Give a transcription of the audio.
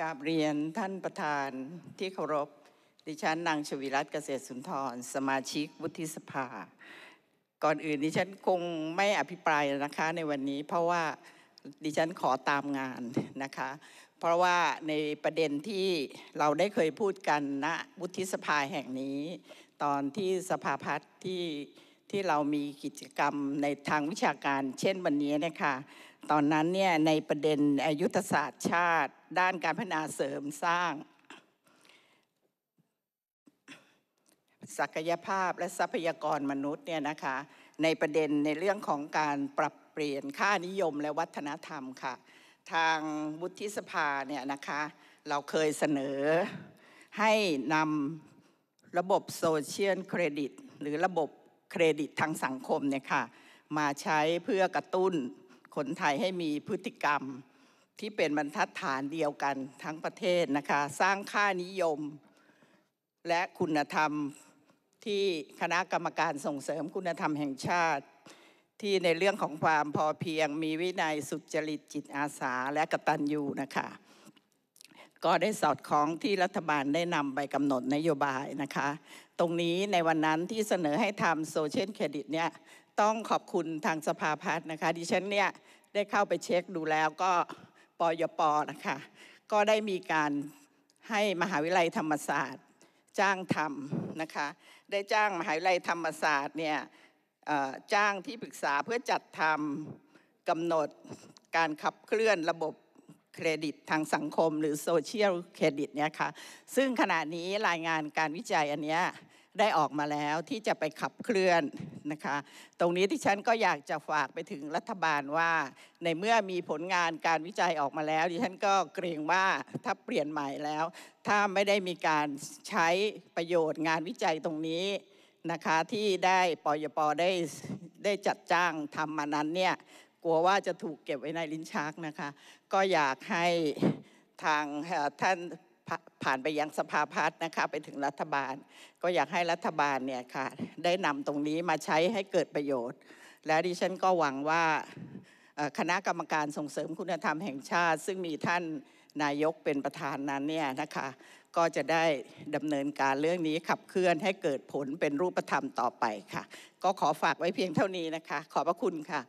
กราบเรียนท่านประธานที่เคารพดิฉันนางชวิรัตเกษตรสุนทร สมาชิกวุฒิสภา ก่อนอื่น ดิฉันคงไม่อภิปรายนะคะในวันนี้ เพราะว่าดิฉันขอตามงานนะคะ เพราะว่าในประเด็นที่เราได้เคยพูดกันณนะวุฒิสภาแห่งนี้ ตอนที่สภาพัฒน์ที่ที่เรามีกิจกรรมในทางวิชาการเช่นวันนี้นะคะตอนนั้นเนี่ยในประเด็นยุทธศาสตร์ชาติ ด้านการพัฒนาเสริมสร้างศักยภาพและทรัพยากรมนุษย์เนี่ยนะคะในประเด็นในเรื่องของการปรับเปลี่ยนค่านิยมและวัฒนธรรมค่ะทางวุฒิสภาเนี่ยนะคะเราเคยเสนอ ให้นำระบบโซเชียลเครดิต หรือระบบเครดิตทางสังคมเนี่ยค่ะมาใช้เพื่อกระตุ้นคนไทยให้มีพฤติกรรมที่เป็นบรรทัดฐานเดียวกันทั้งประเทศนะคะ สร้างค่านิยม และคุณธรรมที่คณะกรรมการส่งเสริมคุณธรรมแห่งชาติ ที่ในเรื่องของความพอเพียงมีวินัยสุจริตจิตอาสาและกะตัญญูนะคะก็ได้สอดคล้องที่รัฐบาลได้นำไปกำหนดนโยบายนะคะ ตรงนี้ในวันนั้นที่เสนอให้ทำโซเชียลเครดิตเนี่ยต้องขอบคุณทางสภาพัฒน์นะคะดิฉันเนี่ยได้เข้าไปเช็คดูแล้วก็ปยปนะคะก็ได้มีการให้มหาวิทยาลัยธรรมศาสตร์ จ้างทำนะคะได้จ้างมหาวิทยาลัยธรรมศาสตร์เนี่ยจ้างที่ปรึกษาเพื่อจัดทำกำหนดการขับเคลื่อนระบบเครดิตทางสังคมหรือโซเชียลเครดิตเนี่ยค่ะซึ่งขณะนี้รายงานการวิจัยอันเนี้ยได้ออกมาแล้วที่จะไปขับเคลื่อนนะคะ ตรงนี้ที่ฉันก็อยากจะฝากไปถึงรัฐบาลว่า ในเมื่อมีผลงานการวิจัยออกมาแล้วดิฉันก็เกรงว่าถ้าเปลี่ยนใหม่แล้ว ถ้าไม่ได้มีการใช้ประโยชน์งานวิจัยตรงนี้นะคะ ที่ได้ปยปได้ได้จัดจ้างทำมานั้นเนี่ยกลัวว่าจะถูกเก็บไว้ในลิ้นชักนะคะ ก็อยากให้ทางท่านผ่านไปยังสภาพัฒน์นะคะ ไปถึงรัฐบาล ก็อยากให้รัฐบาลเนี่ยค่ะ ได้นำตรงนี้มาใช้ให้เกิดประโยชน์ และดิฉันก็หวังว่าคณะกรรมการส่งเสริมคุณธรรมแห่งชาติ ซึ่งมีท่านนายกเป็นประธานนั้นเนี่ยนะคะ ก็จะได้ดำเนินการเรื่องนี้ขับเคลื่อนให้เกิดผลเป็นรูปธรรมต่อไปค่ะ ก็ขอฝากไว้เพียงเท่านี้นะคะ ขอบพระคุณค่ะ